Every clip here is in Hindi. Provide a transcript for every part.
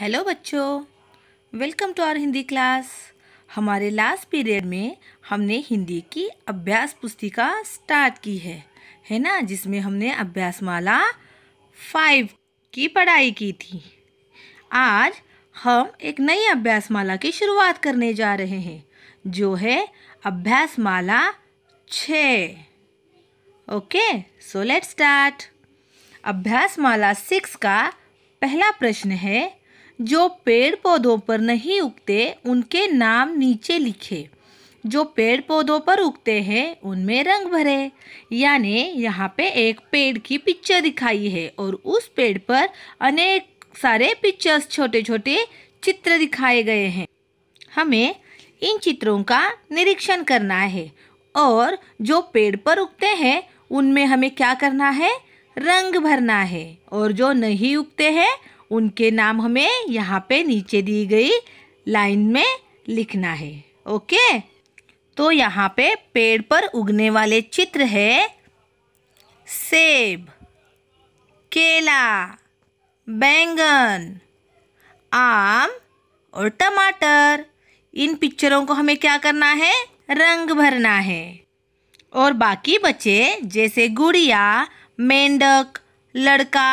हेलो बच्चों welcome to our Hindi class हमारे लास्ट पीरियड में हमने हिंदी की अभ्यास पुस्तिका स्टार्ट की है है ना जिसमें हमने अभ्यास माला फाइव की पढ़ाई की थी आज हम एक नई अभ्यास माला की शुरुआत करने जा रहे हैं जो है अभ्यास माला छ ओके सो लेट स्टार्ट अभ्यास माला सिक्स का पहला प्रश्न है जो पेड़ पौधों पर नहीं उगते उनके नाम नीचे लिखे जो पेड़ पौधों पर उगते हैं उनमें रंग भरे यानी यहाँ पे एक पेड़ की पिक्चर दिखाई है और उस पेड़ पर अनेक सारे पिक्चर्स छोटे छोटे चित्र दिखाए गए हैं हमें इन चित्रों का निरीक्षण करना है और जो पेड़ पर उगते हैं उनमें हमें क्या करना है रंग भरना है और जो नहीं उगते हैं उनके नाम हमें यहाँ पे नीचे दी गई लाइन में लिखना है ओके तो यहाँ पे पेड़ पर उगने वाले चित्र है सेब केला बैंगन आम और टमाटर इन पिक्चरों को हमें क्या करना है रंग भरना है और बाकी बचे जैसे गुड़िया मेंढक लड़का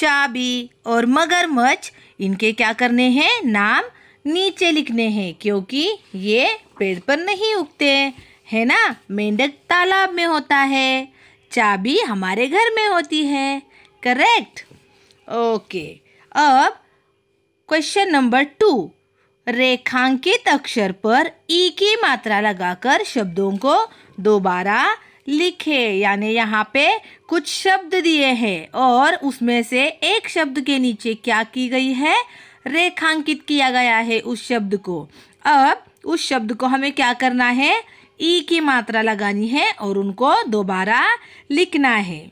चाबी और मगरमच्छ इनके क्या करने हैं नाम नीचे लिखने हैं क्योंकि ये पेड़ पर नहीं उगते है ना मेंढक तालाब में होता है चाबी हमारे घर में होती है करेक्ट ओके अब क्वेश्चन नंबर टू रेखांकित अक्षर पर ई e की मात्रा लगाकर शब्दों को दोबारा लिखे यानी यहाँ पे कुछ शब्द दिए हैं और उसमें से एक शब्द के नीचे क्या की गई है रेखांकित किया गया है उस शब्द को अब उस शब्द को हमें क्या करना है ई की मात्रा लगानी है और उनको दोबारा लिखना है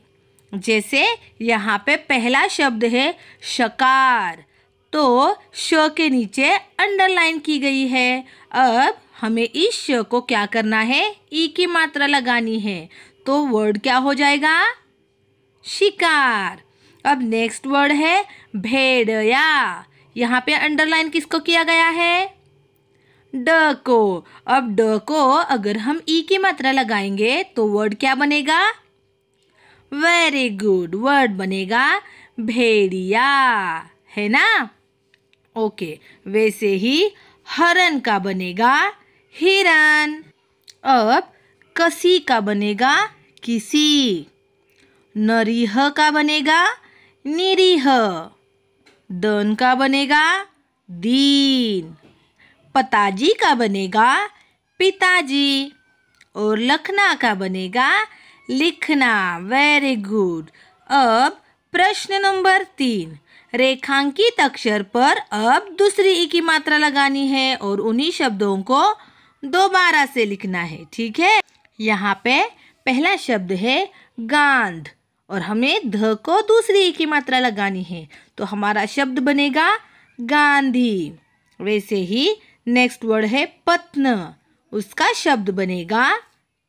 जैसे यहाँ पे पहला शब्द है शकार तो श के नीचे अंडरलाइन की गई है अब हमें इस श को क्या करना है ई की मात्रा लगानी है तो वर्ड क्या हो जाएगा शिकार अब नेक्स्ट वर्ड है भेड़या यहाँ पे अंडरलाइन किसको किया गया है ड को अब ड को अगर हम ई की मात्रा लगाएंगे तो वर्ड क्या बनेगा वेरी गुड वर्ड बनेगा भेड़िया है ना ओके वैसे ही हरन का बनेगा हिरन अब कसी का बनेगा किसी नरीह का बनेगा निरीह दन का बनेगा दीन पताजी का बनेगा पिताजी और लखना का बनेगा लिखना वेरी गुड अब प्रश्न नंबर तीन रेखांकित अक्षर पर अब दूसरी ई की मात्रा लगानी है और उन्हीं शब्दों को दोबारा से लिखना है ठीक है यहाँ पे पहला शब्द है गांध और हमें ध को दूसरी की मात्रा लगानी है तो हमारा शब्द बनेगा गांधी वैसे ही नेक्स्ट वर्ड है पत्न उसका शब्द बनेगा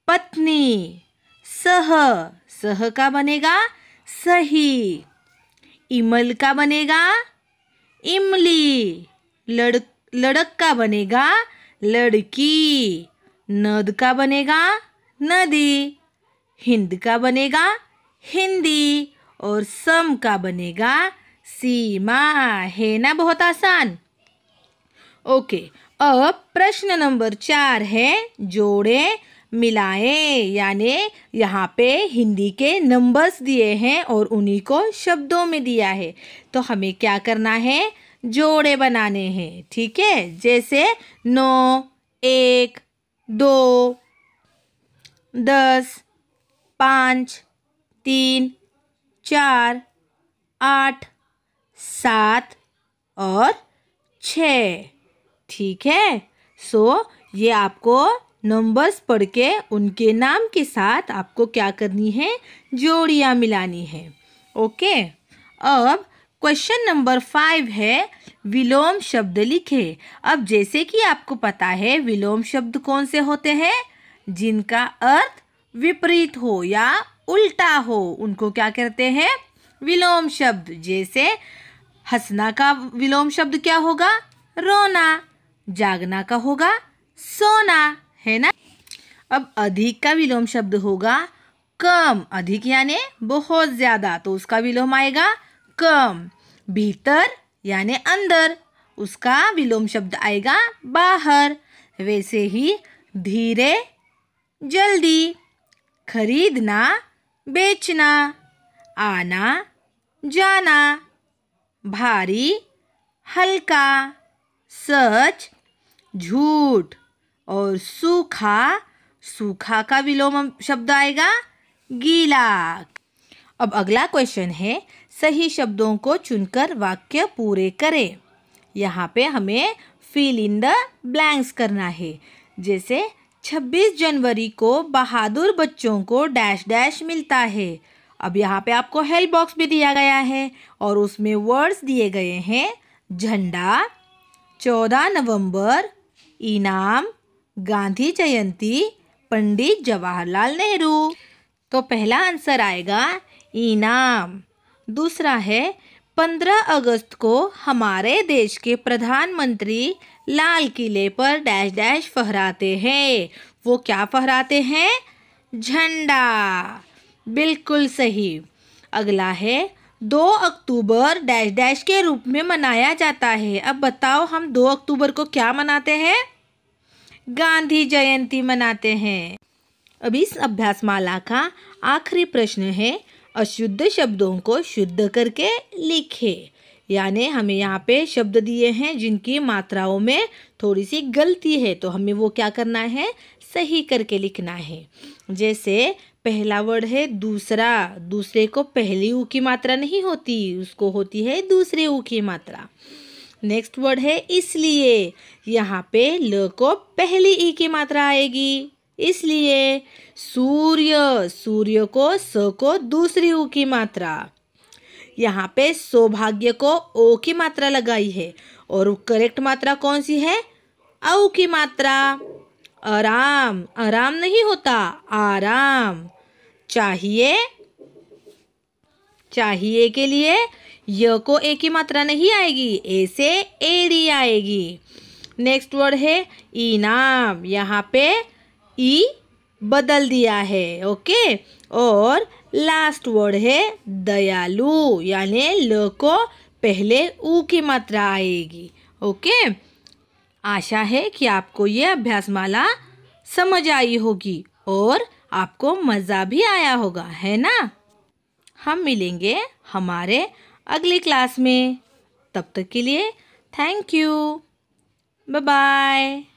पत्नी सह सह का बनेगा सही इमल का बनेगा इमली लड़ लड़क का बनेगा लड़की नद का बनेगा नदी हिंद का बनेगा हिंदी और सम का बनेगा सीमा है ना बहुत आसान ओके अब प्रश्न नंबर चार है जोड़े मिलाए यानी यहाँ पे हिंदी के नंबर्स दिए हैं और उन्हीं को शब्दों में दिया है तो हमें क्या करना है जोड़े बनाने हैं ठीक है जैसे नौ एक दो दस पाँच तीन चार आठ सात और छ ठीक है सो so, ये आपको नंबर्स पढ़ के उनके नाम के साथ आपको क्या करनी है जोड़ियाँ मिलानी है ओके अब क्वेश्चन नंबर फाइव है विलोम शब्द लिखे अब जैसे कि आपको पता है विलोम शब्द कौन से होते हैं जिनका अर्थ विपरीत हो या उल्टा हो उनको क्या कहते हैं विलोम शब्द जैसे हंसना का विलोम शब्द क्या होगा रोना जागना का होगा सोना है ना अब अधिक का विलोम शब्द होगा कम अधिक यानी बहुत ज़्यादा तो उसका विलोम आएगा कम भीतर यानि अंदर उसका विलोम शब्द आएगा बाहर वैसे ही धीरे जल्दी खरीदना बेचना आना जाना भारी हल्का सच झूठ और सूखा सूखा का विलोम शब्द आएगा गीला अब अगला क्वेश्चन है सही शब्दों को चुनकर वाक्य पूरे करें यहाँ पे हमें फिल इन द ब्लैंक्स करना है जैसे 26 जनवरी को बहादुर बच्चों को डैश डैश मिलता है अब यहाँ पे आपको हेल्प बॉक्स भी दिया गया है और उसमें वर्ड्स दिए गए हैं झंडा चौदह नवंबर इनाम गांधी जयंती पंडित जवाहरलाल नेहरू तो पहला आंसर आएगा इनाम दूसरा है पंद्रह अगस्त को हमारे देश के प्रधानमंत्री लाल किले पर डैश डैश फहराते हैं वो क्या फहराते हैं झंडा बिल्कुल सही अगला है दो अक्टूबर डैश डैश के रूप में मनाया जाता है अब बताओ हम दो अक्टूबर को क्या मनाते हैं गांधी जयंती मनाते हैं अब इस अभ्यास माला का आखिरी प्रश्न है अशुद्ध शब्दों को शुद्ध करके लिखे यानी हमें यहाँ पे शब्द दिए हैं जिनकी मात्राओं में थोड़ी सी गलती है तो हमें वो क्या करना है सही करके लिखना है जैसे पहला वर्ड है दूसरा दूसरे को पहली ऊ की मात्रा नहीं होती उसको होती है दूसरे ऊ की मात्रा नेक्स्ट वर्ड है इसलिए यहाँ पे ल को पहली ई की मात्रा आएगी इसलिए सूर्य सूर्य को स को दूसरी ऊ की मात्रा यहाँ पे सौभाग्य को ओ की मात्रा लगाई है और करेक्ट मात्रा कौन सी है औ की मात्रा आराम आराम नहीं होता आराम चाहिए चाहिए के लिए य को ए की मात्रा नहीं आएगी ए से एडी आएगी नेक्स्ट वर्ड है इनाम यहाँ पे ई बदल दिया है ओके और लास्ट वर्ड है दयालु यानी ल को पहले ऊ की मात्रा आएगी ओके आशा है कि आपको ये अभ्यासमाला समझ आई होगी और आपको मज़ा भी आया होगा है ना हम मिलेंगे हमारे अगली क्लास में तब तक के लिए थैंक यू बाय बाय